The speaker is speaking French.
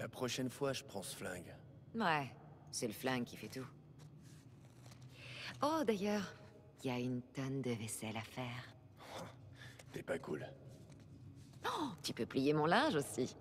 La prochaine fois, je prends ce flingue. Ouais, c'est le flingue qui fait tout. Oh, d'ailleurs, il y a une tonne de vaisselle à faire. T'es pas cool. Oh, tu peux plier mon linge aussi.